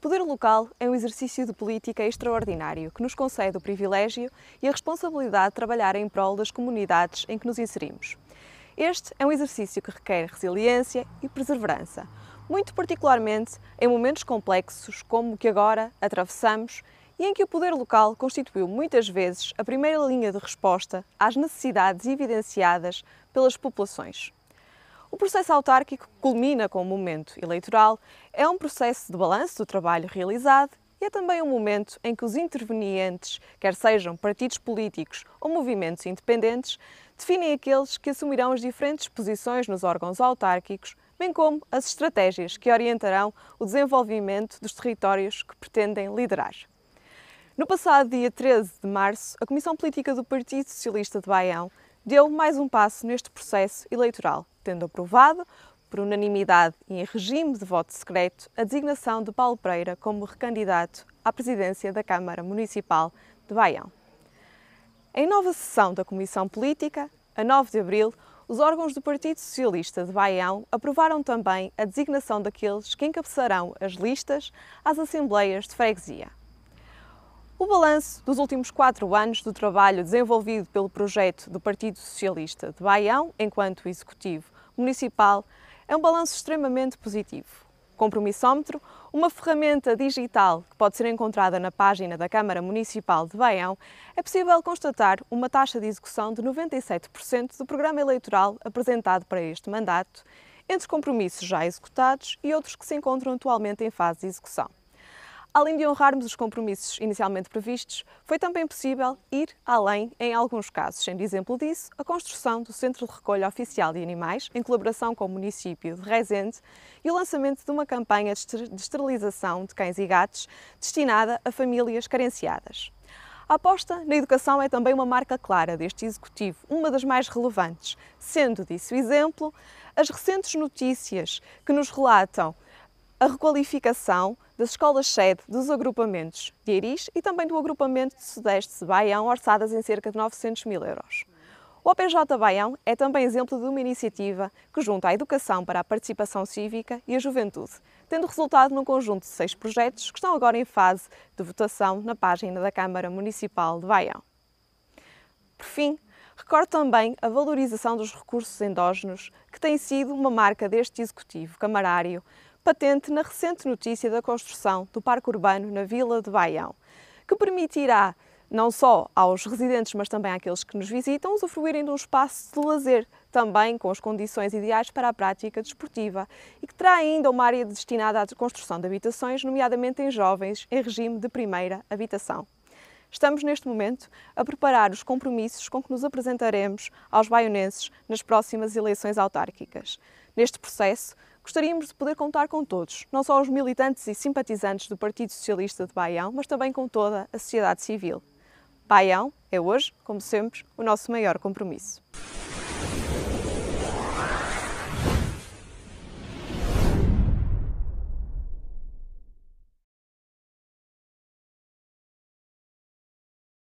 Poder local é um exercício de política extraordinário que nos concede o privilégio e a responsabilidade de trabalhar em prol das comunidades em que nos inserimos. Este é um exercício que requer resiliência e perseverança, muito particularmente em momentos complexos como o que agora atravessamos e em que o poder local constituiu muitas vezes a primeira linha de resposta às necessidades evidenciadas pelas populações. O processo autárquico culmina com o momento eleitoral, é um processo de balanço do trabalho realizado e é também um momento em que os intervenientes, quer sejam partidos políticos ou movimentos independentes, definem aqueles que assumirão as diferentes posições nos órgãos autárquicos, bem como as estratégias que orientarão o desenvolvimento dos territórios que pretendem liderar. No passado dia 13 de março, a Comissão Política do Partido Socialista de Baião deu mais um passo neste processo eleitoral, tendo aprovado, por unanimidade e em regime de voto secreto, a designação de Paulo Pereira como recandidato à presidência da Câmara Municipal de Baião. Em nova sessão da Comissão Política, a 9 de abril, os órgãos do Partido Socialista de Baião aprovaram também a designação daqueles que encabeçarão as listas às Assembleias de Freguesia o balanço dos últimos quatro anos do trabalho desenvolvido pelo projeto do Partido Socialista de Baião, enquanto Executivo Municipal, é um balanço extremamente positivo. Compromissómetro, uma ferramenta digital que pode ser encontrada na página da Câmara Municipal de Baião, é possível constatar uma taxa de execução de 97% do programa eleitoral apresentado para este mandato, entre compromissos já executados e outros que se encontram atualmente em fase de execução. Além de honrarmos os compromissos inicialmente previstos, foi também possível ir além em alguns casos. Sendo exemplo disso, a construção do Centro de Recolha Oficial de Animais, em colaboração com o município de Rezende, e o lançamento de uma campanha de esterilização de cães e gatos destinada a famílias carenciadas. A aposta na educação é também uma marca clara deste executivo, uma das mais relevantes, sendo disso exemplo as recentes notícias que nos relatam a requalificação das escolas-sede, dos agrupamentos de Iris e também do agrupamento de Sudeste de Baião, orçadas em cerca de 900 mil euros. O OPJ Baião é também exemplo de uma iniciativa que junta a educação para a participação cívica e a juventude, tendo resultado num conjunto de seis projetos que estão agora em fase de votação na página da Câmara Municipal de Baião. Por fim, recordo também a valorização dos recursos endógenos, que tem sido uma marca deste Executivo Camarário patente na recente notícia da construção do Parque Urbano na Vila de Baião, que permitirá não só aos residentes, mas também àqueles que nos visitam, usufruírem de um espaço de lazer, também com as condições ideais para a prática desportiva, e que terá ainda uma área destinada à construção de habitações, nomeadamente em jovens, em regime de primeira habitação. Estamos neste momento a preparar os compromissos com que nos apresentaremos aos baionenses nas próximas eleições autárquicas. Neste processo, Gostaríamos de poder contar com todos, não só os militantes e simpatizantes do Partido Socialista de Baião, mas também com toda a sociedade civil. Baião é hoje, como sempre, o nosso maior compromisso.